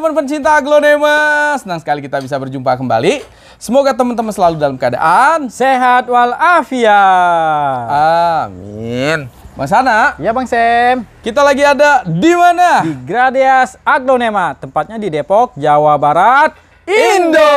teman-teman pencinta Aglonema. Senang sekali kita bisa berjumpa kembali. Semoga teman-teman selalu dalam keadaan sehat walafiat. Amin. Mas Ana. Ya Bang sem Kita lagi ada di mana? Di Gradias Aglonema, tempatnya di Depok, Jawa Barat, Indonesia.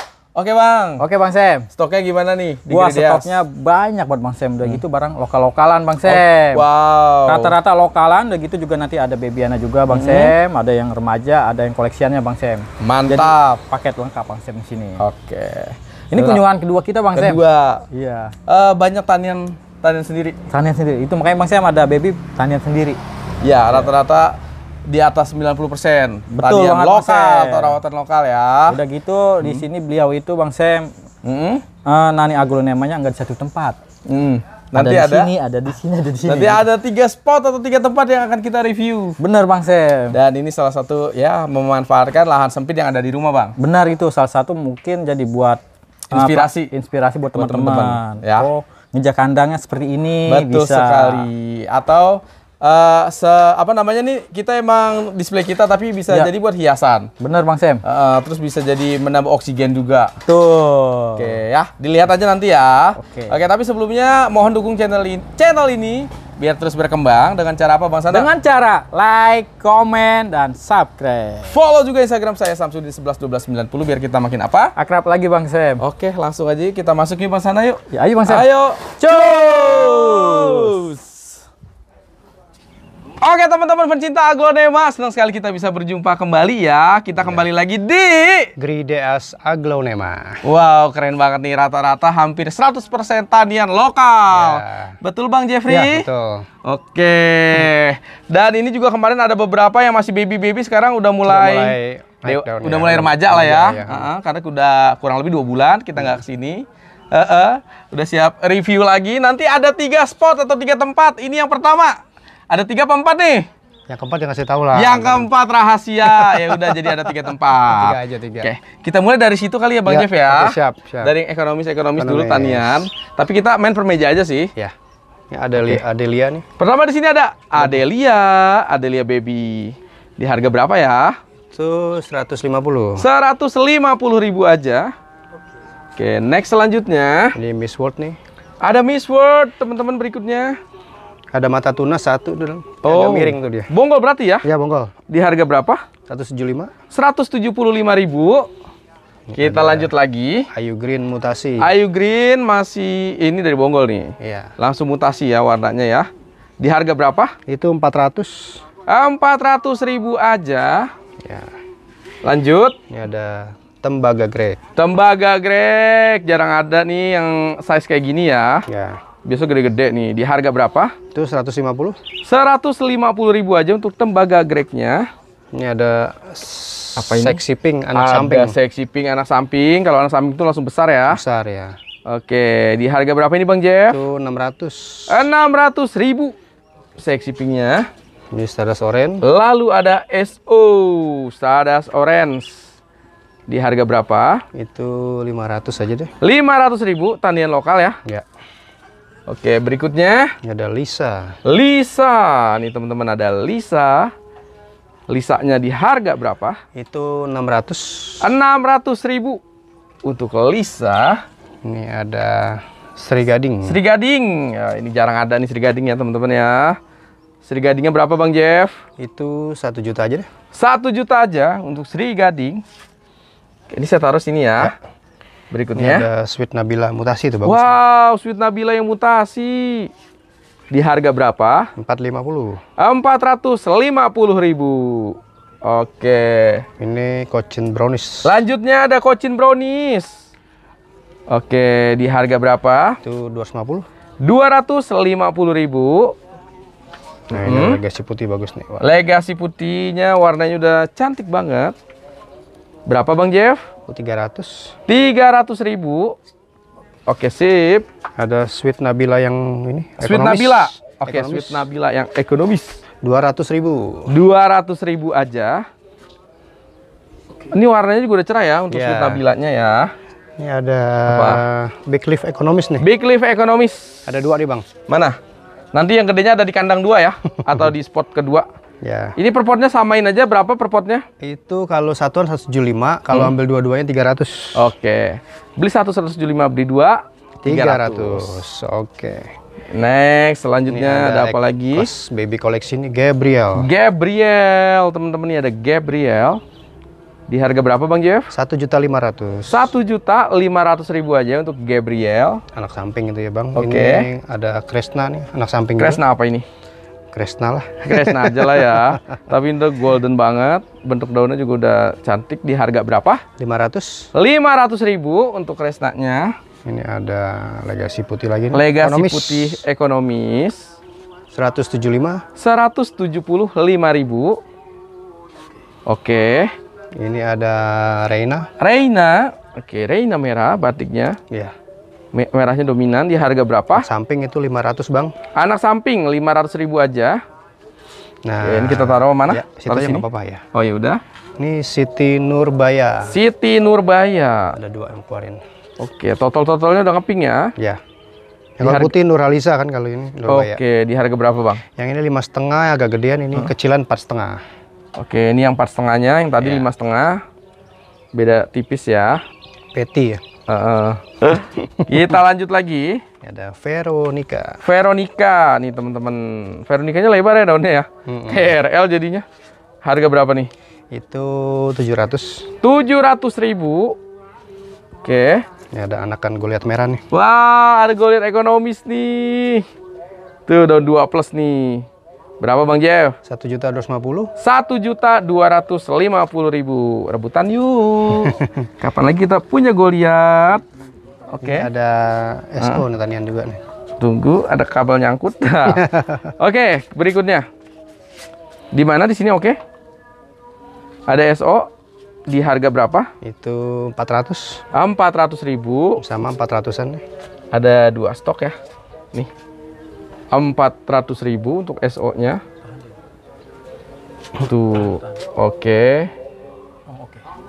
Indonesia. Oke bang. Oke bang Sam. Stoknya gimana nih? Di Wah Gredias? stoknya banyak buat bang Sam. Udah hmm. gitu barang lokal lokalan bang oh, Sam. Oh, wow. Rata-rata lokalan. Udah gitu juga nanti ada bebiana juga bang hmm. Sam. Ada yang remaja, ada yang koleksiannya bang Sam. Mantap. Jadi, paket lengkap bang Sam di sini. Oke. Ini kunjungan kedua kita bang kedua. Sam. Kedua. Iya. Uh, banyak tanian tanian sendiri. Tanian sendiri. Itu makanya bang Sam ada baby tanian sendiri. Ya rata-rata di atas 90 persen. Betul Tadian lokal atau rawatan lokal ya. Udah gitu hmm. di sini beliau itu Bang Sam hmm. uh, nani agronemanya nggak di satu tempat. Hmm. Nanti ada di ada. sini, ada di sini, ada di sini. Nanti ada tiga spot atau tiga tempat yang akan kita review. benar Bang Sam. Dan ini salah satu ya memanfaatkan lahan sempit yang ada di rumah Bang. Benar itu salah satu mungkin jadi buat eh, inspirasi, apa, inspirasi buat teman-teman. Ya. Oh ngejak kandangnya seperti ini Betul bisa. sekali. Atau uh, se apa namanya nih kita emang display kita tapi bisa ya. jadi buat hiasan. Bener Bang Sam. Uh, terus bisa jadi menambah oksigen juga. Tuh. Oke ya, dilihat aja nanti ya. Oke. Okay. okay, tapi sebelumnya mohon dukung channel ini channel ini biar terus berkembang dengan cara apa Bang Sam Dengan cara like, comment dan subscribe. Follow juga Instagram saya Samsudin 111290 biar kita makin apa? Akrab lagi Bang Sam. Oke, langsung aja kita masuk yuk Bang Sam yuk. Ya, ayo Bang Sam. Ayo. Cus. Cus. Oke teman-teman pencinta aglonema, senang sekali kita bisa berjumpa kembali ya. Kita iya. kembali lagi di Grideas aglonema. Wow, keren banget nih rata-rata hampir 100% tanian lokal. Ya. Betul Bang Jeffrey? Ya, betul. Oke. Dan ini juga kemarin ada beberapa yang masih baby-baby sekarang udah mulai, udah mulai down, udah ya. mulai remaja lah ya, ya, Uh -huh. karena udah kurang lebih dua bulan kita nggak hmm. kesini. Uh -uh, udah siap review lagi. Nanti ada tiga spot atau tiga tempat. Ini yang pertama. Ada tiga apa empat nih? Yang keempat yang kasih tahu lah. Yang keempat rahasia. ya udah jadi ada tiga tempat. tiga aja tiga. Oke, kita mulai dari situ kali ya Bang ya, Jeff ya. Oke, siap, siap. Dari ekonomis ekonomis, dulu tanian. Tapi kita main per meja aja sih. Ya. Ini Adelia, okay. Adelia nih. Pertama di sini ada Adelia, Adelia baby. Di harga berapa ya? Itu 150. 150 ribu aja. Oke, next selanjutnya. Ini Miss World nih. Ada Miss World, teman-teman berikutnya. Ada mata tuna satu tuh. Oh. Ada miring tuh dia. Bonggol berarti ya? Iya bonggol. Di harga berapa? 175. 175 ribu. Ini Kita lanjut lagi. Ayu Green mutasi. Ayu Green masih ini dari bonggol nih. Iya. Langsung mutasi ya warnanya ya. Di harga berapa? Itu 400. 400 ah, ribu aja. Iya. Lanjut. Ini ada tembaga grek. Tembaga grek jarang ada nih yang size kayak gini ya. Ya. Biasa gede-gede nih. Di harga berapa? Itu 150. 150 ribu aja untuk tembaga gregnya. Ini ada apa ini? Seksi pink anak ada samping. seksi pink anak samping. Kalau anak samping itu langsung besar ya. Besar ya. Oke, di harga berapa ini Bang Jeff? Itu 600. 600 ribu seksi pinknya. Ini Stardust Orange. Lalu ada SO Stardust Orange. Di harga berapa? Itu 500 aja deh. 500 ribu tanian lokal ya? Ya. Oke, berikutnya ini ada Lisa. Lisa. Nih teman-teman ada Lisa. Lisanya di harga berapa? Itu 600. 600 ribu untuk Lisa. Ini ada Sri Gading. Sri Gading. Ya, ini jarang ada nih Sri Gading ya teman-teman ya. Sri Gadingnya berapa Bang Jeff? Itu satu juta aja deh. Satu juta aja untuk Sri Gading. Ini saya taruh sini ya. ya. Berikutnya Ini ada Sweet Nabila mutasi itu bagus. Wow, Sweet Nabila yang mutasi. Di harga berapa? 450. 450 ribu. Oke. Ini Cochin Brownies. Lanjutnya ada Cochin Brownies. Oke, di harga berapa? Itu 250. 250 ribu. Nah, hmm. ini legasi putih bagus nih. Warna. Legasi putihnya warnanya udah cantik banget. Berapa Bang Jeff? 300. 300 ribu. Oke, sip. Ada sweet Nabila yang ini. Sweet Nabila. Oke, ekonomis. sweet Nabila yang ekonomis. 200 ribu. 200 ribu aja. Ini warnanya juga udah cerah ya untuk yeah. sweet Nabilanya ya. Ini ada Apa? big leaf ekonomis nih. Big leaf ekonomis. Ada dua nih bang. Mana? Nanti yang gedenya ada di kandang dua ya, atau di spot kedua. Ya. Ini perpotnya samain aja berapa perpotnya? Itu kalau satuan 175, kalau hmm. ambil dua-duanya 300. Oke. Okay. Beli satu 175, beli dua 300. 300. Oke. Okay. Next, selanjutnya ini ada, ada apa lagi? Baby collection ini Gabriel. Gabriel, teman-teman ini ada Gabriel. Di harga berapa Bang Jeff? Satu juta lima ratus. Satu juta lima ratus ribu aja untuk Gabriel. Anak samping itu ya Bang. Oke. Okay. Ini ada Kresna nih, anak samping. Kresna apa ini? Kresna lah. Kresna aja lah ya. Tapi itu golden banget. Bentuk daunnya juga udah cantik. Di harga berapa? 500. 500 ribu untuk Kresnanya. Ini ada legasi putih lagi. Nih. Legasi ekonomis. putih ekonomis. 175. 175 ribu. Oke. Ini ada Reina. Reina. Oke, Reina merah batiknya. Iya merahnya dominan di harga berapa? Anak samping itu 500 bang. Anak samping 500 ribu aja. Nah, ini kita taruh mana? Ya, situ taruh apa-apa ya. Oh ya udah. Ini Siti Nurbaya. Siti Nurbaya. Ada dua yang keluarin. Oke, total-totalnya udah ngeping ya? Ya. Yang harga... putih Nuralisa kan kalau ini Nurbaya. Oke, di harga berapa bang? Yang ini lima setengah, agak gedean. Ini hmm. kecilan empat setengah. Oke, ini yang empat setengahnya, yang tadi ya. lima ya. setengah. Beda tipis ya. Peti ya. Uh, uh. kita lanjut lagi. Ada Veronica. Veronica nih teman-teman. Veronikanya lebar ya daunnya ya. Mm -hmm. KRL jadinya. Harga berapa nih? Itu 700. 700 ribu. Oke. Okay. Ini ada anakan goliat merah nih. Wah, ada goliat ekonomis nih. Tuh daun 2 plus nih. Berapa Bang Jeff? Satu juta dua puluh. Satu juta dua ratus lima puluh ribu rebutan yuk. Kapan lagi kita punya Goliat? Oke. Okay. ada Esko uh. Ah. Tanian juga nih. Tunggu, ada kabel nyangkut. oke, okay, berikutnya. Di mana di sini oke? Okay? Ada SO di harga berapa? Itu empat ratus. Empat ratus ribu. Sama 400-an. Ada dua stok ya. Nih, ratus ribu untuk SO nya tuh oke okay.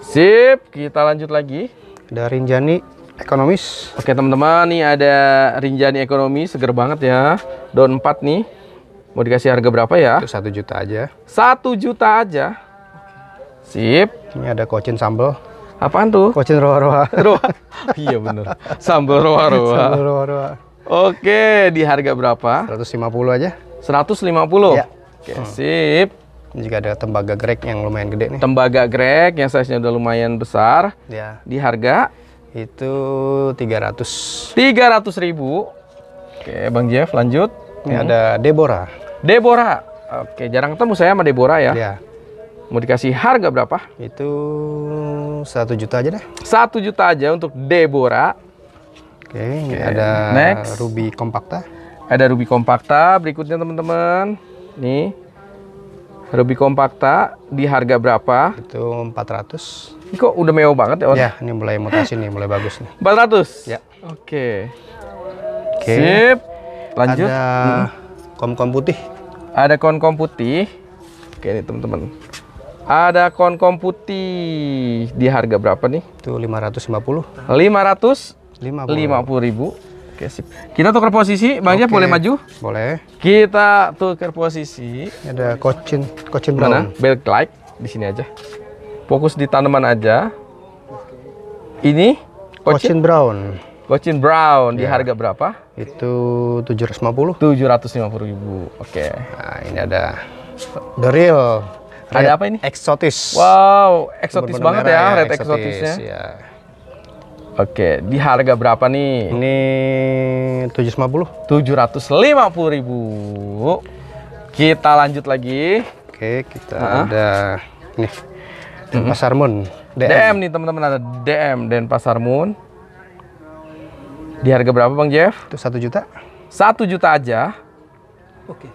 sip kita lanjut lagi ada Rinjani ekonomis oke okay, teman-teman nih ada Rinjani ekonomi seger banget ya down 4 nih mau dikasih harga berapa ya satu juta aja satu juta aja sip ini ada kocin sambal apaan tuh kocin roa-roa roa iya bener sambal roa-roa Oke, di harga berapa? 150 aja. 150? Ya. Oke, hmm. sip. Ini juga ada tembaga grek yang lumayan gede nih. Tembaga grek yang size-nya udah lumayan besar. Iya. Di harga? Itu 300. 300 ribu. Oke, Bang Jeff lanjut. Ini hmm. ada Deborah. Deborah. Oke, jarang ketemu saya sama Deborah ya. Iya. Mau dikasih harga berapa? Itu satu juta aja deh. Satu juta aja untuk Deborah. Oke, okay, okay, ada next. Ruby Compacta. Ada Ruby Compacta berikutnya teman-teman. Nih. Ruby Compacta di harga berapa? Itu 400. Ini kok udah mewah banget ya, Om? Ya, ini mulai mutasi nih, mulai bagus nih. 400? Ya. Oke. Okay. Okay. Sip. Lanjut. Ada konkom kom-kom putih. Ada kon-kom putih. Oke ini teman-teman. Ada konkom putih di harga berapa nih? Itu 550. 500 lima puluh ribu. Oke, sip. Kita tuker posisi, Bang Oke, boleh maju? Boleh. Kita tuker posisi. Ada kocin, kocin brown. Mana? Bell light di sini aja. Fokus di tanaman aja. Ini kocin, kocin brown. Kocin brown di ya. harga berapa? Itu 750. 750 ribu. Oke. Nah, ini ada The Real. ada apa ini? Eksotis. Wow, eksotis banget merah, ya, ya, red eksotis, eksotisnya. Ya Oke, di harga berapa nih? Ini 750. 750 ribu. Kita lanjut lagi. Oke, kita uh -huh. ada nih. Denpasar Moon. DM, DM nih teman-teman ada DM Denpasar Moon. Di harga berapa Bang Jeff? Itu satu juta. Satu juta aja. Oke.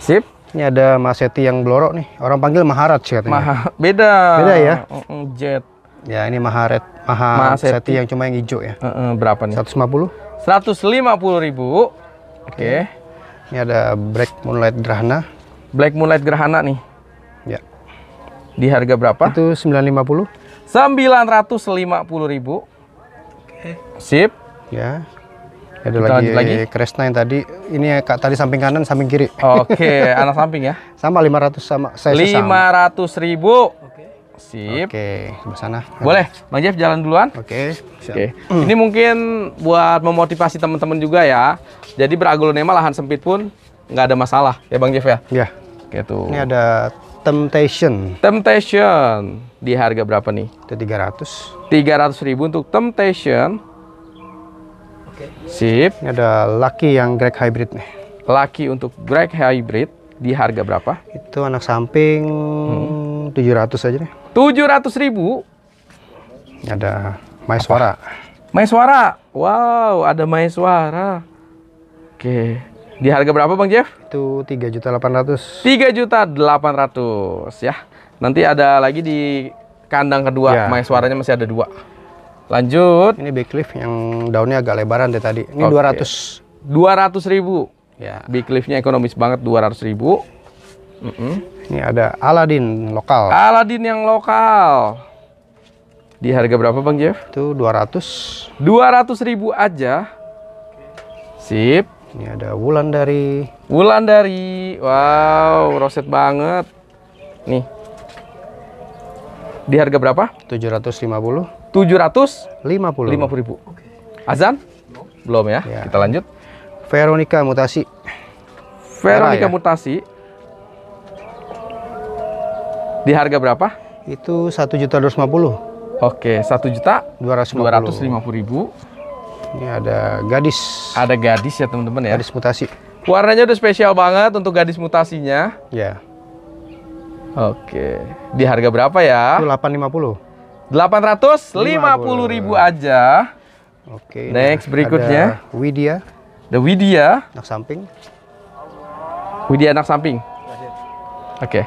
Sip. Ini ada Maseti yang blorok nih. Orang panggil Maharat sih katanya. Maha beda. Beda ya. Jet. Ya ini Maharet. Maha, Maha seti. seti yang cuma yang hijau ya. Uh, uh, berapa nih? 150. 150 ribu. Oke. Okay. Ini ada Black Moonlight Gerhana. Black Moonlight Gerhana nih. Ya. Di harga berapa? Itu 950. 950 ribu. Okay. Sip. Ya. Ada Kita lagi, lagi Kresna yang tadi. Ini ya, Kak tadi samping kanan, samping kiri. Oke, okay. anak samping ya. Sama 500 sama saya 500 sama. ribu. Sip. Oke, ke sana. Boleh, Bang Jeff jalan duluan. Oke. Siap. Oke. Mm. Ini mungkin buat memotivasi teman-teman juga ya. Jadi beragulonema lahan sempit pun nggak ada masalah ya Bang Jeff ya. Iya. Gitu. Ini ada Temptation. Temptation di harga berapa nih? Itu 300. 300 ribu untuk Temptation. Oke. Sip. Ini ada Lucky yang Greg Hybrid nih. Lucky untuk Greg Hybrid di harga berapa? Itu anak samping hmm 700 aja deh. 700 ribu. Ada Maeswara. Maeswara. Wow, ada Maeswara. Oke. Di harga berapa Bang Jeff? Itu 3.800. 3.800 ya. Nanti ada lagi di kandang kedua. Ya. Maeswaranya masih ada dua. Lanjut. Ini big cliff yang daunnya agak lebaran deh tadi. Ini okay. 200. 200 ribu. Ya. Big cliffnya ekonomis banget 200 ribu. Mm -mm. Ini ada Aladin lokal. Aladin yang lokal. Di harga berapa Bang Jeff? Itu 200. 200 ribu aja. Sip. Ini ada Wulan dari. Wulan dari. Wow, roset banget. Nih. Di harga berapa? 750. 750. 50 ribu. Azan? Belum ya? ya. Kita lanjut. Veronica mutasi. Veronica Era, ya? mutasi di harga berapa? Itu satu juta dua ratus lima puluh. Oke, satu juta dua ratus lima puluh ribu. Ini ada gadis. Ada gadis ya teman-teman ya. Gadis mutasi. Warnanya udah spesial banget untuk gadis mutasinya. Ya. Oke. Di harga berapa ya? Delapan Delapan lima puluh. ratus lima puluh ribu aja. Oke. Next berikutnya ada Widya. The Widya. Anak samping. Widya anak samping. Oke. Okay.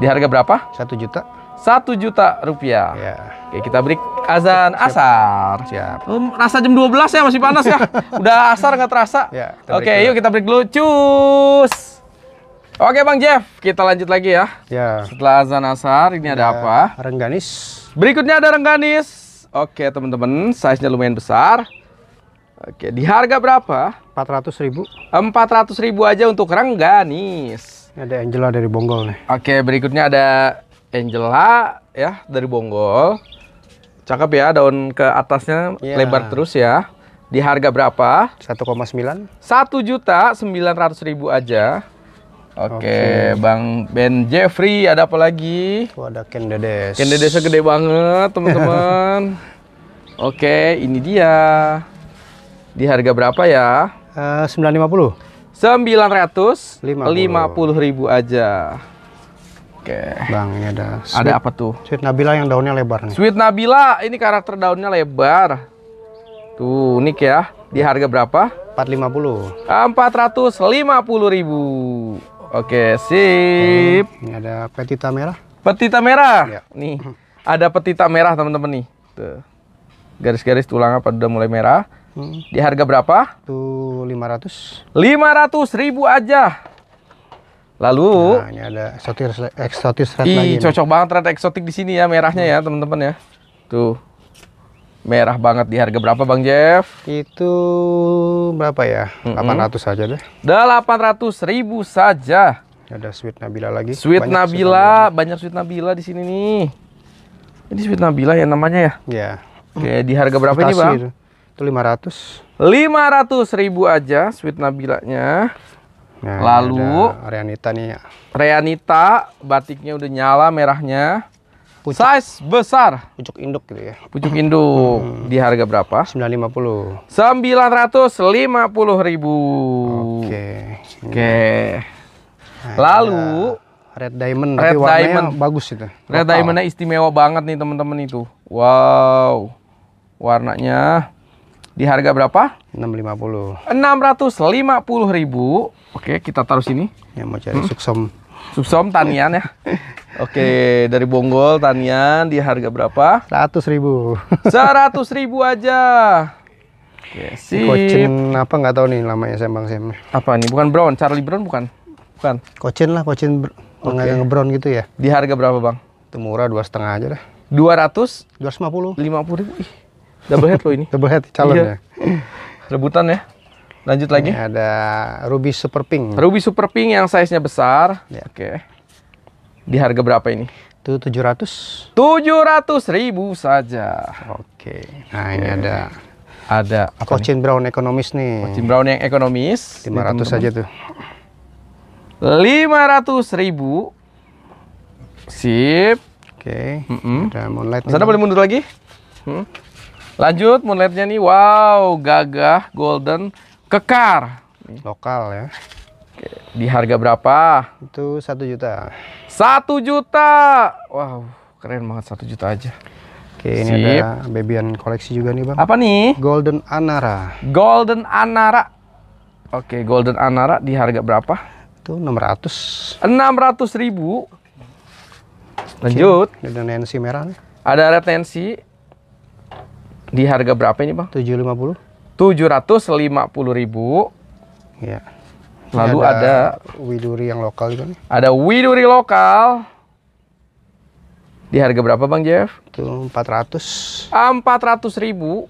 Di harga berapa? Satu juta. Satu juta rupiah. Ya. Oke, kita beri azan Siap. asar. Siap. Um, rasa jam 12 ya masih panas ya. Udah asar nggak terasa. Ya, Oke, yuk kita beri dulu. Cus. Oke Bang Jeff, kita lanjut lagi ya. Ya. Setelah azan asar, ini ya, ada iya. apa? Rengganis. Berikutnya ada rengganis. Oke teman-teman, size-nya lumayan besar. Oke, di harga berapa? 400 ribu. 400 ribu aja untuk rengganis. Ada Angela dari Bonggol nih. Oke, berikutnya ada Angela ya dari Bonggol. Cakep ya daun ke atasnya yeah. lebar terus ya. Di harga berapa? 1,9. 1 juta 900 ribu aja. Oke, okay. okay. Bang Ben Jeffrey ada apa lagi? Tuh ada Kendedes. Kendedesnya gede banget, teman-teman. Oke, okay, ini dia. Di harga berapa ya? Eh, uh, 950 sembilan ratus lima puluh ribu aja. Oke. Bang, ini ada sweet, ada apa tuh? Sweet Nabila yang daunnya lebar nih. Sweet Nabila, ini karakter daunnya lebar. Tuh, unik ya. Di harga berapa? Empat Empat lima puluh. ratus lima puluh ribu. Oke, sip. Okay. ini ada petita merah. Petita merah. Ya. Nih, ada petita merah teman-teman nih. Tuh. Garis-garis tulang apa udah mulai merah. Di harga berapa? Tuh lima ratus ribu aja. Lalu nah, ini ada eksotis eksotis red Ih, cocok nih. banget red eksotik di sini ya merahnya ya, hmm. ya, teman-teman ya. Tuh. Merah banget di harga berapa Bang Jeff? Itu berapa ya? delapan -hmm. 800 saja deh. ratus ribu saja. Ada sweet Nabila lagi. Sweet banyak Nabila, sweet banyak sweet Nabila di sini nih. Ini sweet Nabila ya namanya ya? Iya. Yeah. Oke, di harga berapa nih ini, Bang? Itu. Itu 500. 500 ribu aja sweet nabilanya. Nah, Lalu Reanita nih ya. Reanita batiknya udah nyala merahnya. Pucuk. Size besar. Pucuk induk gitu ya. Pucuk induk. Hmm. Di harga berapa? 950. 950 ribu. Oke. Okay. Oke. Okay. Nah, Lalu red diamond red tapi warnanya diamond. bagus itu. Red diamondnya istimewa banget nih teman-teman itu. Wow. Warnanya di harga berapa? 650. 650 ribu. Oke, kita taruh sini. Ya mau cari hmm. suksom. Suksom Tanian ya. Oke, dari Bonggol Tanian di harga berapa? 100 ribu. 100 ribu aja. Oke, sip. Kocin apa nggak tahu nih namanya sembang Bang Apa nih? Bukan Brown, Charlie Brown bukan? Bukan. Kocin lah, Kocin okay. ngebrown gitu ya. Di harga berapa, Bang? Itu murah dua setengah aja dah. 200? 250. 50 ribu. Ih. Double head loh ini. Double head calon iya. ya. Rebutan ya. Lanjut ini lagi. ada Ruby Super Pink. Ruby Super Pink yang size-nya besar. Ya. Oke. Di harga berapa ini? Tujuh ratus. Tujuh ratus ribu saja. Oke. Nah, ini ada ada kocin Brown ekonomis nih. kocin Brown yang ekonomis. ratus saja tuh. Lima ratus ribu. Sip. Oke. Mm -mm. Ada moonlight. ada boleh mundur lagi? Hmm? Lanjut moonlightnya nih, wow, gagah, golden, kekar. Lokal ya. Di harga berapa? Itu satu juta. Satu juta, wow, keren banget satu juta aja. Oke, Sip. ini ada babyan koleksi juga nih bang. Apa nih? Golden Anara. Golden Anara. Oke, Golden Anara di harga berapa? Itu 600. 600 ribu. Lanjut. Oke, ada Nancy merah nih. Ada retensi. Di harga berapa ini, Bang? Tujuh Tujuh ratus lima puluh. lima puluh ribu. Ya. Lalu ada, ada widuri yang lokal juga nih. Ada widuri lokal. Di harga berapa, Bang Jeff? empat ratus. Empat ratus ribu.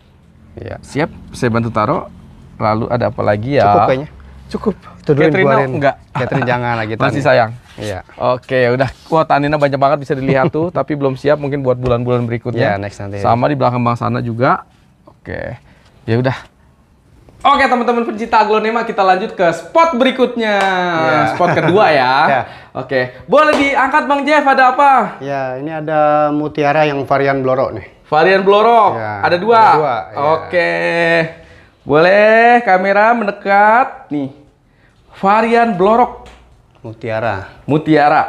Ya. Siap, saya bantu taruh. Lalu ada apa lagi ya? Cukup kayaknya. Cukup. Itu dulu Catherine, enggak. Catherine jangan lagi. Masih sayang. Iya. Oke, udah. kuat tanina banyak banget bisa dilihat tuh, tapi belum siap mungkin buat bulan-bulan berikutnya. Iya, next nanti. Sama di belakang bang sana juga. Oke. Ya udah. Oke teman-teman pencinta aglonema kita lanjut ke spot berikutnya yeah. spot kedua ya. yeah. Oke boleh diangkat bang Jeff ada apa? Ya yeah, ini ada mutiara yang varian blorok nih. Varian blorok yeah. ada dua. dua yeah. Oke boleh kamera mendekat nih varian blorok Mutiara. Mutiara.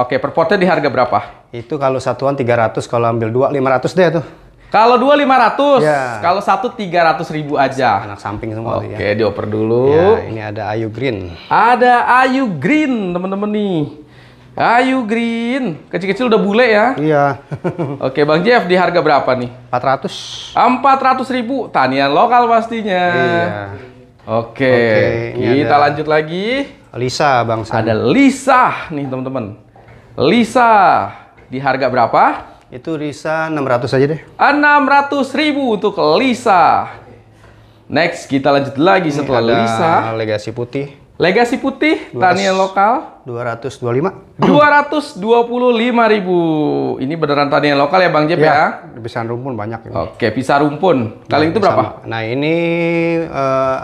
Oke, per potnya di harga berapa? Itu kalau satuan 300, kalau ambil dua 500 deh tuh. Kalau dua 500, ya. kalau satu 300 ribu aja. Anak samping semua ya. Oke, ya. dioper dulu. Ya, ini ada Ayu Green. Ada Ayu Green, temen-temen nih. Ayu Green, kecil-kecil udah bule ya? Iya. Oke, Bang Jeff di harga berapa nih? 400. 400 ribu, tanian lokal pastinya. Iya. Oke, Oke kita ada... lanjut lagi. Lisa Bang Sam. Ada Lisa nih teman-teman. Lisa di harga berapa? Itu Lisa 600 aja deh. 600 ribu untuk Lisa. Next kita lanjut lagi Ini setelah ada Lisa. Legasi putih. Legasi putih tani tanian lokal 225. 225 ribu. Ini beneran tanian lokal ya Bang Jep iya, ya? ya? Pisang rumpun banyak ini. Oke, pisang rumpun. Kali nah, itu berapa? Nah, ini eh,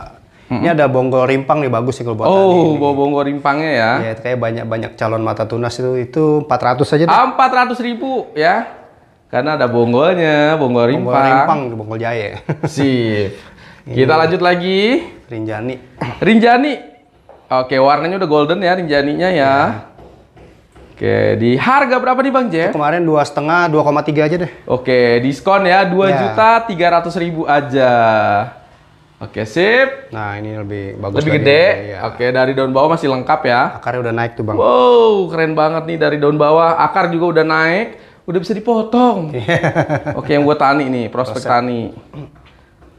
ini ada bonggol rimpang nih bagus sih kalau buat Oh, bawa bonggol rimpangnya ya. Ya, kayak banyak-banyak calon mata tunas itu itu 400 aja deh. Ah, ratus ribu ya. Karena ada bonggolnya, bonggol rimpang. Bonggol rimpang, bonggol jaya. Sip. Kita lanjut lagi. Rinjani. Rinjani. Oke, warnanya udah golden ya rinjaninya ya. ya. Oke, di harga berapa nih Bang J? kemarin dua setengah, dua tiga aja deh. Oke, diskon ya dua iya. juta tiga ratus ribu aja. Oke, sip. Nah, ini lebih bagus. Lebih gede. Ya. Oke, dari daun bawah masih lengkap ya. Akarnya udah naik tuh, Bang. Wow, keren banget nih dari daun bawah. Akar juga udah naik, udah bisa dipotong. Iya. Oke, yang buat tani nih, prospek Proses. tani.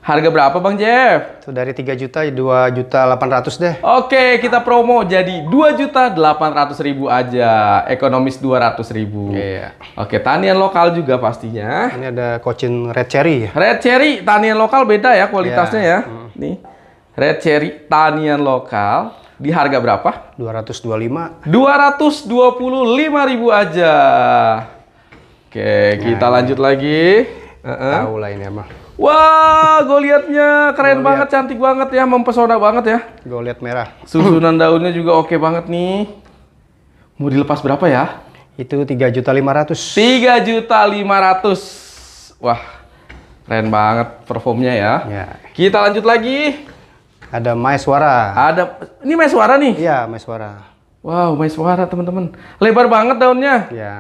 Harga berapa Bang Jeff? Itu dari 3 juta 2 juta 800 deh. Oke, kita promo jadi 2 juta 800 ribu aja. Ekonomis 200 ribu. Iya. Oke, tanian lokal juga pastinya. Ini ada kocin red cherry. Ya? Red cherry, tanian lokal beda ya kualitasnya iya. ya. Hmm. Nih, red cherry tanian lokal di harga berapa? 225. 225 ribu aja. Oke, kita nah, lanjut ini. lagi. Uh -uh. Tahu lah ini mah. Wah, gue liatnya keren goliat. banget, cantik banget ya, mempesona banget ya. Gue liat merah. Susunan daunnya juga oke banget nih. Mau dilepas berapa ya? Itu tiga juta lima ratus. Tiga juta lima ratus. Wah, keren banget performnya ya. ya. Kita lanjut lagi. Ada Maeswara. Ada, ini Maeswara nih? Iya, Maeswara. Wow, Maeswara teman-teman. Lebar banget daunnya. Iya,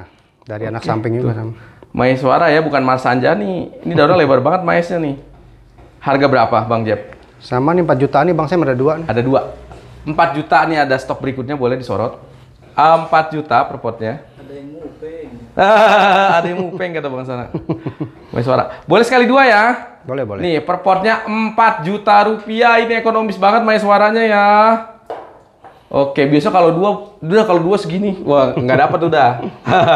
dari oke, anak samping juga sama mais suara ya, bukan Mas nih. Ini daunnya lebar banget maisnya nih. Harga berapa Bang Jeb? Sama nih 4 juta nih Bang saya ada dua nih. Ada dua. 4 juta nih ada stok berikutnya boleh disorot. Ah, empat 4 juta per potnya. Ada yang mupeng. ada yang mupeng kata Bang Sana. mais suara. Boleh sekali dua ya? Boleh, boleh. Nih, per potnya 4 juta rupiah. Ini ekonomis banget mais suaranya ya. Oke, biasa kalau dua, udah kalau dua segini, wah nggak dapat udah.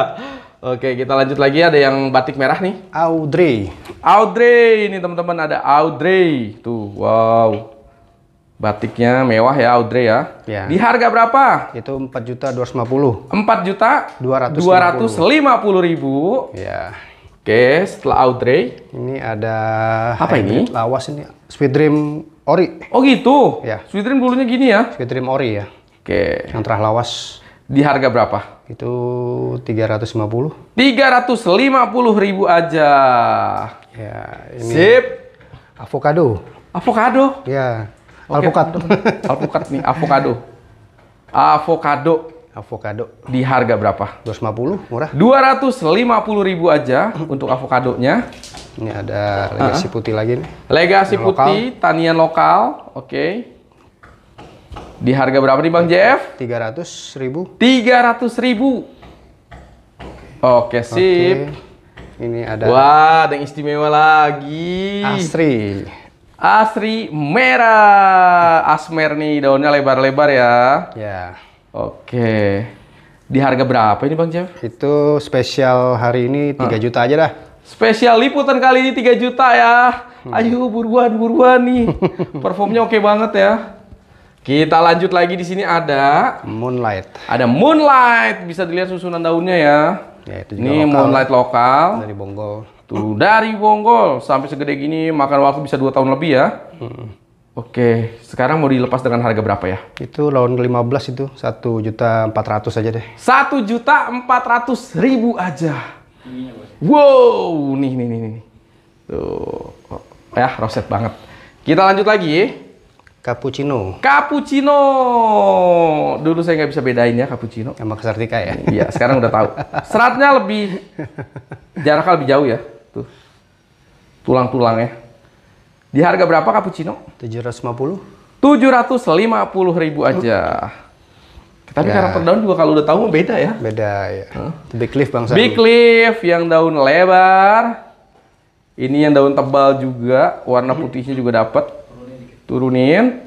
Oke, kita lanjut lagi. Ada yang batik merah nih. Audrey. Audrey. Ini teman-teman ada Audrey. Tuh, wow. Batiknya mewah ya Audrey ya. ya. Di harga berapa? Itu empat juta dua puluh. Empat juta dua ratus lima puluh ribu. Ya. Oke, setelah Audrey. Ini ada apa ini? Lawas ini. Sweet Dream Ori. Oh gitu. Ya. Sweet Dream bulunya gini ya. Sweet Dream Ori ya. Oke. Yang terah lawas. Di harga berapa? Itu 350. 350 ribu aja. Ya, ini Sip. Avocado. Avocado? Ya. Okay. Alpukat. Alpukat nih, avocado. Avocado. Avocado. Di harga berapa? 250, murah. 250 ribu aja untuk avokadonya. Ini ada legasi uh -huh. putih lagi nih. Legasi putih, lokal. tanian lokal. Oke. Okay. Di harga berapa nih Bang Jeff? 300 ribu. 300 ribu. Oke, sip. Oke. Ini ada. Wah, ada yang istimewa lagi. Asri. Asri merah. Asmer nih, daunnya lebar-lebar ya. Ya. Oke. Di harga berapa ini Bang Jeff? Itu spesial hari ini 3 Hah. juta aja dah. Spesial liputan kali ini 3 juta ya. Hmm. Ayo buruan buruan nih. Performnya oke okay banget ya. Kita lanjut lagi di sini ada Moonlight. Ada Moonlight, bisa dilihat susunan daunnya ya. Ya itu juga Ini lokal. Moonlight lokal dari Bonggol. Tuh dari Bonggol sampai segede gini makan waktu bisa dua tahun lebih ya. Hmm. Oke, sekarang mau dilepas dengan harga berapa ya? Itu lawan ke-15 itu, satu juta empat ratus aja deh. Satu juta empat ratus ribu aja. Wow, nih nih nih nih. Tuh, oh, oh ya roset banget. Kita lanjut lagi. Cappuccino. Cappuccino. Dulu saya nggak bisa bedain ya cappuccino. Sama Sartika ya. Iya, sekarang udah tahu. Seratnya lebih jaraknya lebih jauh ya. Tuh. Tulang-tulangnya. Di harga berapa cappuccino? 750. 750 ribu aja. Tapi ya. karena per daun juga kalau udah tahu beda ya. Beda ya. Huh? Big leaf bangsa. Big leaf yang daun lebar. Ini yang daun tebal juga, warna hmm. putihnya juga dapat turunin.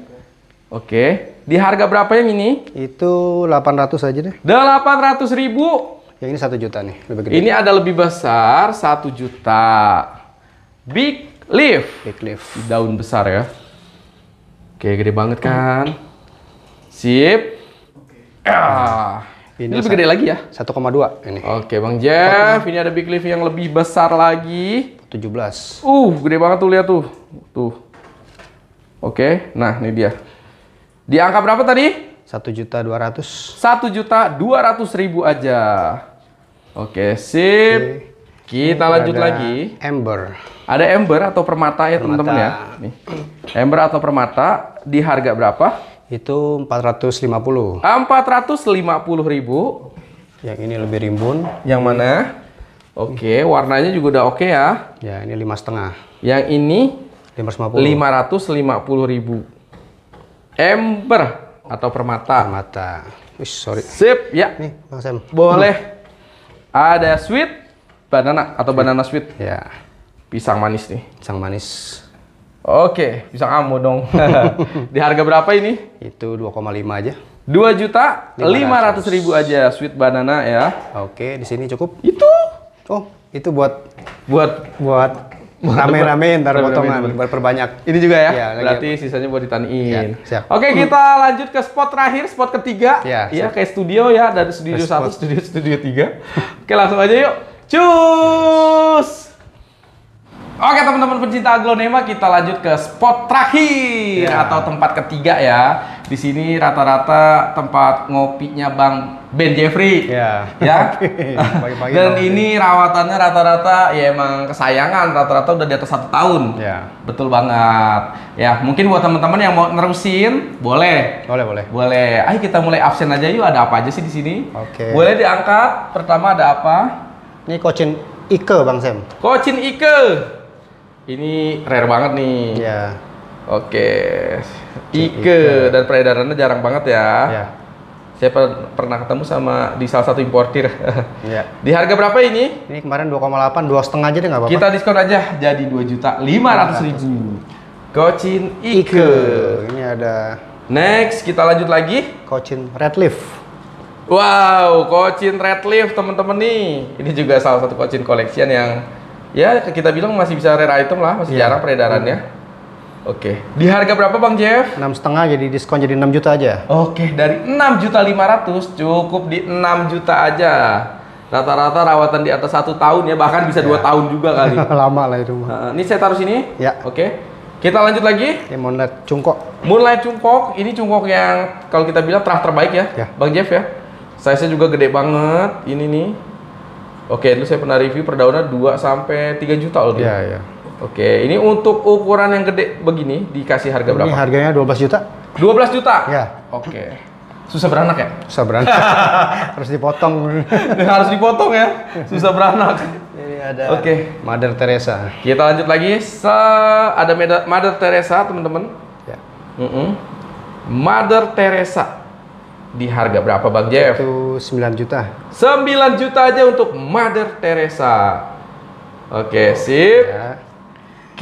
Oke. Di harga berapa yang ini? Itu 800 aja deh. 800 ribu. Yang ini satu juta nih, lebih gede. Ini ada lebih besar, satu juta. Big leaf. Big leaf. Daun besar ya. Oke, gede banget kan? Sip. Ah. Ini, ini lebih gede lagi ya? 1,2 ini. Oke, Bang Jeff, ini ada big leaf yang lebih besar lagi. 17. Uh, gede banget tuh lihat tuh. Tuh. Oke, nah ini dia. Di angka berapa tadi? Satu juta dua ratus. Satu juta dua ratus ribu aja. Oke, sip. Oke. Kita ini lanjut lagi. Ember. Ada ember atau permata ya teman-teman ya. Nih. Ember atau permata di harga berapa? Itu empat Empat ratus ratus lima puluh. lima puluh ribu. Yang ini lebih rimbun. Yang mana? Oke, warnanya juga udah oke okay ya. Ya, ini lima setengah. Yang ini 550. 550 ribu ember atau permata. Permata. Wih, sorry. Sip, ya. Nih, Bang Sam. Boleh. Ada sweet banana atau sweet. banana sweet. Ya. Pisang manis nih. Pisang manis. Oke, pisang amo dong. Di harga berapa ini? Itu 2,5 aja. 2 juta 500 ribu aja sweet banana ya. Oke, di sini cukup. Itu. Oh, itu buat buat buat Rame-rame ntar potongan, berperbanyak. Ini juga ya? ya Berarti lagi... sisanya buat ditaniin. Ya, Oke, hmm. kita lanjut ke spot terakhir, spot ketiga. Iya, ya, kayak studio ya, dari studio satu, studio studio tiga. Oke, langsung aja yuk. Cus! Oke teman-teman pencinta aglonema kita lanjut ke spot terakhir ya. atau tempat ketiga ya. Di sini rata-rata tempat ngopinya Bang Ben Jeffrey. Iya. Ya. Ya. Dan ini rawatannya rata-rata ya emang kesayangan, rata-rata udah di atas satu tahun. Ya. Betul banget. Ya, mungkin buat teman-teman yang mau nerusin, boleh. Boleh, boleh. Boleh. Ayo kita mulai absen aja yuk, ada apa aja sih di sini? Oke. Okay. Boleh diangkat. Pertama ada apa? Ini Kocin Ike, Bang Sam. Kocin Ike. Ini rare banget nih. Iya Oke. Ike dan peredarannya jarang banget ya. ya. Saya per pernah ketemu sama di salah satu importir. ya. Di harga berapa ini? Ini kemarin 2,8, 2,5 aja deh nggak apa-apa. Kita diskon aja jadi 2 juta 500 ribu. Kocin Ike. Ike. Ini ada Next, kita lanjut lagi. Kocin Red Leaf. Wow, Kocin Red Leaf teman-teman nih. Ini juga salah satu Kocin collection yang ya kita bilang masih bisa rare item lah, masih yeah. jarang peredarannya. Hmm Oke. Di harga berapa Bang Jeff? Enam setengah jadi diskon jadi 6 juta aja. Oke, dari 6 juta 500 cukup di 6 juta aja. Rata-rata rawatan di atas satu tahun ya, bahkan bisa dua ya. tahun juga kali. Lama lah itu. Nah, ini saya taruh sini. Ya. Oke. Kita lanjut lagi. Ini moonlight cungkok. Moonlight cungkok, ini cungkok yang kalau kita bilang terah terbaik ya, ya. Bang Jeff ya. Saya nya juga gede banget, ini nih. Oke, itu saya pernah review per daunnya 2 sampai 3 juta loh. Iya, iya. Oke, ini untuk ukuran yang gede begini dikasih harga ini berapa? Ini harganya 12 juta. 12 juta? Ya. Oke. Susah beranak ya? Susah beranak. harus dipotong. harus dipotong ya. Susah beranak. Ini ada Oke, Mother Teresa. Kita lanjut lagi. Se ada Mother Teresa, teman-teman. Ya. Mm -mm. Mother Teresa di harga berapa Bang Jeff? Itu 9 juta. 9 juta aja untuk Mother Teresa. Oke, sip. Ya.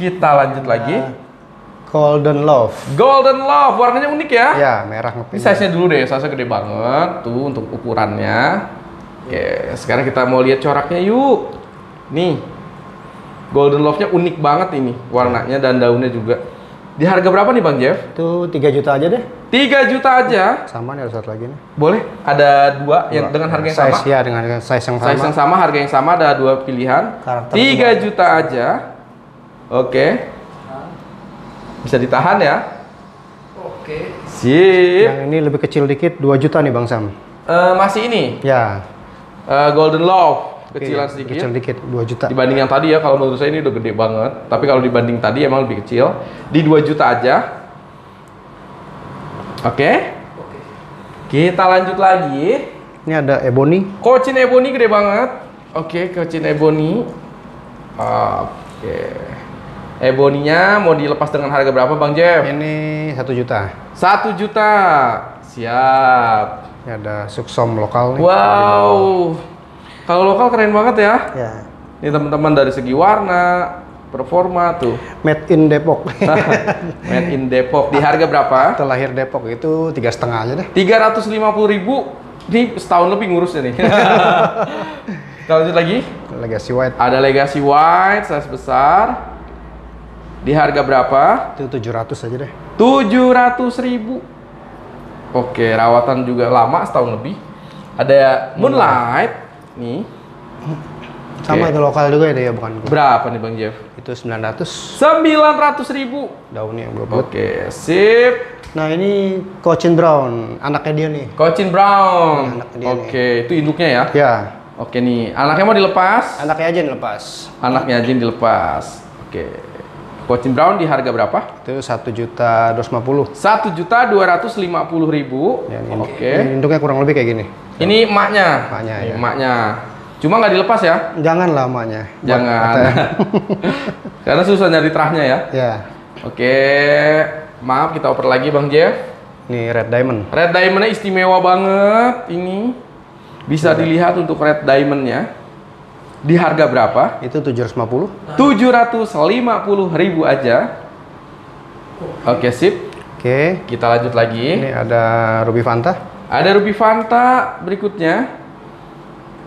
Kita lanjut lagi. Eh, Golden Love. Golden Love, warnanya unik ya? Ya, merah ngepin. Ini size-nya dulu deh, size-nya gede banget tuh untuk ukurannya. Oke, sekarang kita mau lihat coraknya yuk. Nih. Golden Love-nya unik banget ini warnanya dan daunnya juga. Di harga berapa nih Bang Jeff? Tuh 3 juta aja deh. 3 juta aja? Sama nih ada satu lagi nih. Boleh? Ada dua yang dengan harga yang size, sama? Size ya dengan size yang sama. Size yang sama, harga yang sama ada dua pilihan. Karakter 3 juta aja. Oke. Bisa ditahan ya? Oke. Sip. Yang ini lebih kecil dikit 2 juta nih Bang Sam. Uh, masih ini? Ya. Uh, Golden Love kecilan Oke, sedikit. Kecil dikit 2 juta. Dibanding yang tadi ya kalau menurut saya ini udah gede banget, tapi kalau dibanding tadi emang lebih kecil. Di 2 juta aja. Oke. Oke. Kita lanjut lagi. Ini ada Ebony. Kucing Ebony gede banget. Oke, kocin Ebony. Oke. Eboninya eh, mau dilepas dengan harga berapa Bang Jeff? Ini satu juta. Satu juta, siap. Ini ada suksom lokal nih. Wow, kalau lokal keren banget ya. Ya. Ini teman-teman dari segi warna, performa tuh. Made in Depok. Made in Depok. Di harga berapa? Terlahir Depok itu tiga setengah aja deh. Tiga ratus lima puluh ribu. Ini setahun lebih ngurusnya nih. Kita lanjut lagi. Legacy White. Ada Legacy White, size besar. Di harga berapa? Itu 700 aja deh. 700 ribu. Oke, rawatan juga lama setahun lebih. Ada Moonlight. Iya. Nih. Sama okay. itu lokal juga ya, ya bukan? Berapa nih Bang Jeff? Itu 900. 900 ribu. Daunnya yang Oke, Oke, sip. Nah ini Cochin Brown, anaknya dia nih. Cochin Brown. Iya, Oke, okay. itu induknya ya? Ya. Oke nih, anaknya mau dilepas? Anaknya aja yang dilepas. Anaknya aja yang dilepas. Oke. Coachin Brown di harga berapa? Itu satu juta dua ratus Satu juta dua ratus lima puluh ribu. Ya, Oke. Induknya kurang lebih kayak gini. Ini emaknya. Emaknya. Ya. Emaknya. Cuma nggak dilepas ya? Jangan lah emaknya. Jangan. Karena susah nyari terahnya ya. Ya. Oke. Maaf kita oper lagi Bang Jeff. Ini red diamond. Red diamondnya istimewa banget ini. Bisa ya. dilihat untuk red diamondnya. Di harga berapa? Itu 750. 750 ribu aja. Oke, okay, sip. Oke. Okay. Kita lanjut lagi. Ini ada Ruby Fanta. Ada Ruby Fanta berikutnya.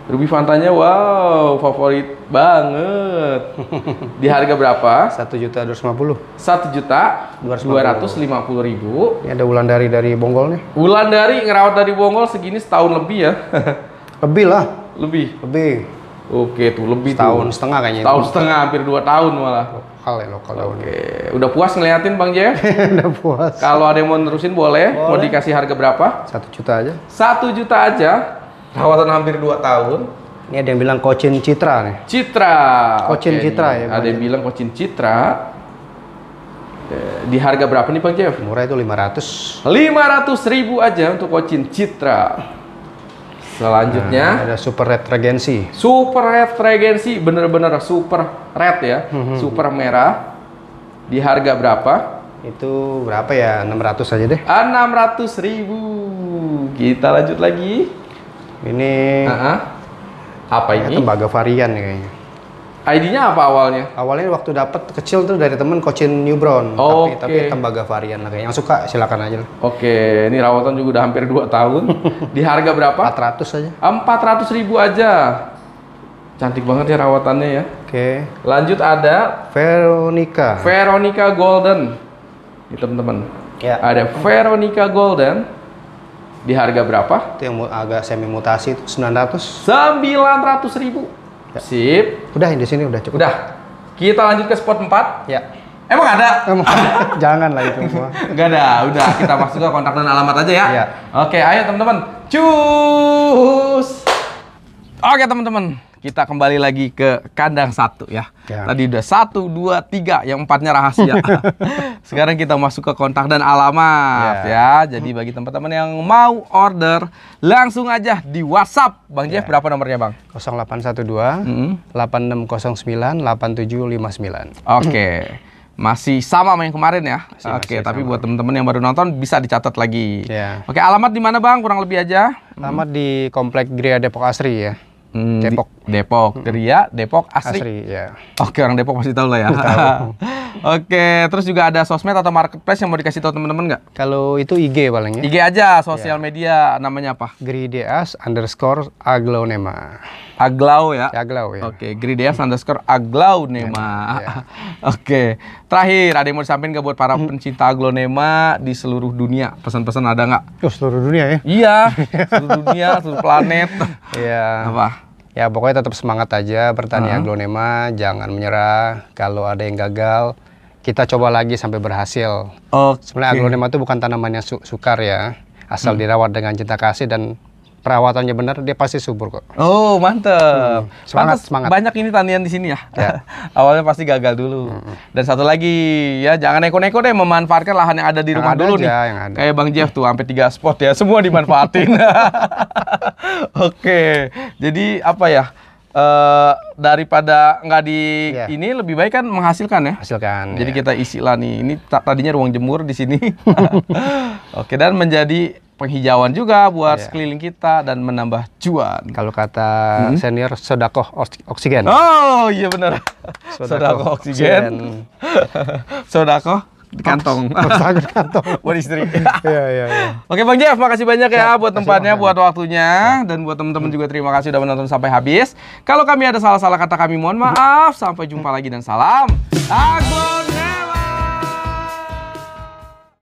Ruby Fantanya wow, favorit banget. Di harga berapa? Satu juta dua ratus lima puluh. Satu juta dua ratus lima puluh ribu. Ini ada Wulan dari dari Bonggol nih. dari ngerawat dari Bonggol segini setahun lebih ya? lebih lah. Lebih. Lebih. Oke, tuh lebih tahun setengah kayaknya. Tahun setengah, hampir dua tahun malah. Lokal ya, lokal. Ya. Oke, okay. udah puas ngeliatin Bang Jeff udah puas. Kalau ada yang mau nerusin boleh. boleh. Mau dikasih harga berapa? Satu juta aja. Satu juta aja. Rawatan hampir dua tahun. Ini ada yang bilang Kocin Citra nih. Citra. Kocin okay, Citra ya. ada yang bilang Kocin Citra. Di harga berapa nih Bang Jeff? Murah itu lima ratus lima ratus ribu aja untuk Kocin Citra. Selanjutnya nah, ada super red regency. Super red regency bener-bener super red ya, hmm, super merah. Di harga berapa? Itu berapa ya? 600 aja deh. Ah, 600 ribu. Kita lanjut lagi. Ini uh -huh. apa ini? tembaga varian kayaknya. ID-nya apa awalnya? Awalnya waktu dapat kecil tuh dari temen Cochin New Brown, oh, tapi okay. tapi tembaga varian lah kayaknya. yang suka silakan aja lah. Oke, okay. ini rawatan juga udah hampir 2 tahun. Di harga berapa? 400 aja. 400 ribu aja. Cantik banget ya rawatannya ya. Oke. Okay. Lanjut ada Veronica. Veronica Golden. Ini teman-teman. Ya. Ada Veronica Golden di harga berapa? Itu yang agak semi mutasi itu 900. 900 ribu Ya. Sip. Udah di sini udah cukup. Udah. Kita lanjut ke spot 4. Ya. Emang ada? Emang ada. Jangan lah itu semua. Enggak ada. Udah kita masuk ke kontak dan alamat aja ya. ya. Oke, ayo teman-teman. Cus. Oke, teman-teman kita kembali lagi ke kandang satu ya. ya. Tadi udah satu, dua, tiga, yang empatnya rahasia. Sekarang kita masuk ke kontak dan alamat ya. ya. Jadi bagi teman-teman yang mau order langsung aja di WhatsApp. Bang ya. Jeff berapa nomornya Bang? 0812 mm -hmm. 8609 8759. Oke. Okay. Masih sama sama yang kemarin ya. Oke, okay, tapi sama. buat teman-teman yang baru nonton bisa dicatat lagi. Yeah. Oke, alamat di mana Bang? Kurang lebih aja. Alamat hmm. di Komplek Gria Depok Asri ya. Hmm, Depok. Depok. Hmm. Ria, Depok, Asri. Asri ya. Oke, orang Depok pasti tahu lah ya. Oke, terus juga ada sosmed atau marketplace yang mau dikasih tahu teman-teman nggak? Kalau itu IG paling ya. IG aja, sosial ya. media namanya apa? Grideas underscore aglonema. Aglau ya. ya. Aglau ya. Oke, okay. Grideas underscore Aglau Nema. Ya, yeah. Oke. Okay. Terakhir ada yang mau disampaikan nggak buat para hmm. pencinta aglonema di seluruh dunia? Pesan-pesan ada nggak? Oh, seluruh dunia ya? Iya, seluruh dunia, seluruh planet. Iya. Apa? Ya pokoknya tetap semangat aja bertani uh -huh. aglonema, jangan menyerah. Kalau ada yang gagal, kita coba lagi sampai berhasil. Oh. Okay. Sebenarnya aglonema itu bukan tanaman yang su sukar ya, asal hmm. dirawat dengan cinta kasih dan perawatannya benar, dia pasti subur kok. Oh, mantep. Hmm. Semangat, Pantes semangat. Banyak ini tanian di sini ya. ya. Awalnya pasti gagal dulu. Hmm, hmm. Dan satu lagi, ya jangan neko-neko deh memanfaatkan lahan yang ada di yang rumah ada dulu aja, nih. Yang ada. Kayak Bang Jeff tuh, sampai tiga spot ya, semua dimanfaatin. Oke, jadi apa ya? uh, daripada nggak di yeah. ini lebih baik kan menghasilkan ya. Hasilkan. Jadi yeah. kita isi lah nih. Ini tadinya ruang jemur di sini. Oke dan menjadi penghijauan juga buat yeah. sekeliling kita dan menambah cuan. Kalau kata hmm? senior sodakoh oksigen. Oh iya benar. sodakoh, oksigen. oksigen. di kantong. kantong. kantong. buat istri. Iya, iya, iya. Oke Bang Jeff, makasih banyak ya, ya buat tempatnya, buat waktunya Siap. Ya. dan buat teman-teman hmm. juga terima kasih sudah menonton sampai habis. Kalau kami ada salah-salah kata kami mohon maaf. Sampai jumpa lagi dan salam. Akbar.